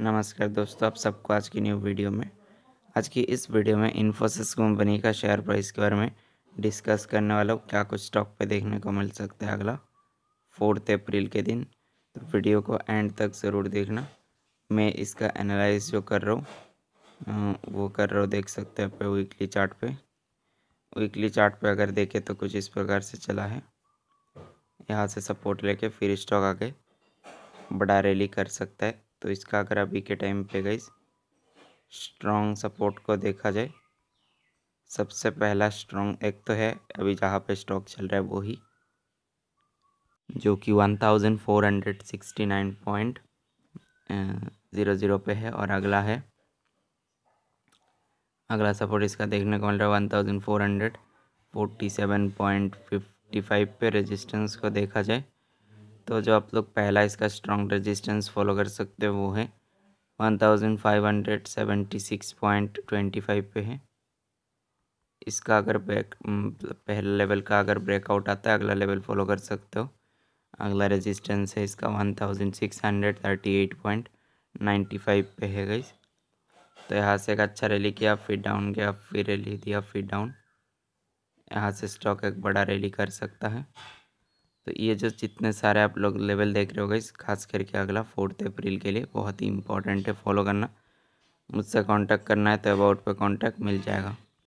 नमस्कार दोस्तों आप सबको आज की न्यू वीडियो में आज की इस वीडियो में इन्फोसिस कंपनी का शेयर प्राइस के बारे में डिस्कस करने वाला हूँ क्या कुछ स्टॉक पे देखने को मिल सकता है अगला फोर्थ अप्रैल के दिन तो वीडियो को एंड तक ज़रूर देखना मैं इसका एनालाइज जो कर रहा हूँ वो कर रहा हूँ देख सकते हैं पे वीकली चार्ट पे वीकली चार्ट पे अगर देखें तो कुछ इस प्रकार से चला है यहाँ से सपोर्ट लेके फिर स्टॉक आगे बड़ा रैली कर सकता है तो इसका अगर अभी के टाइम पे गई स्ट्रॉन्ग सपोर्ट को देखा जाए सबसे पहला स्ट्रॉन्ग एक तो है अभी जहाँ पे स्टॉक चल रहा है वो ही जो कि one thousand four hundred sixty nine point zero zero पे है और अगला है अगला सपोर्ट इसका देखने को मिल रहा है one thousand four hundred forty seven point fifty five पे रेजिस्टेंस को देखा जाए तो जो आप लोग पहला इसका स्ट्रॉन्ग रेजिस्टेंस फॉलो कर सकते हो वो है one thousand five hundred seventy six point twenty five पे है इसका अगर ब्रेक पहले लेवल का अगर ब्रेकआउट आता है अगला लेवल फॉलो कर सकते हो अगला रेजिस्टेंस है इसका one thousand six hundred thirty eight point ninety five पे है गई तो यहाँ से एक अच्छा रैली किया फिर डाउन गया फिर रैली दिया फिर डाउन यहाँ से स्टॉक एक बड़ा रैली कर सकता है तो ये जो जितने सारे आप लोग लेवल देख रहे हो गई खास करके अगला फोर्थ अप्रैल के लिए बहुत ही इंपॉर्टेंट है फॉलो करना मुझसे कांटेक्ट करना है तो अबाउट पे कांटेक्ट मिल जाएगा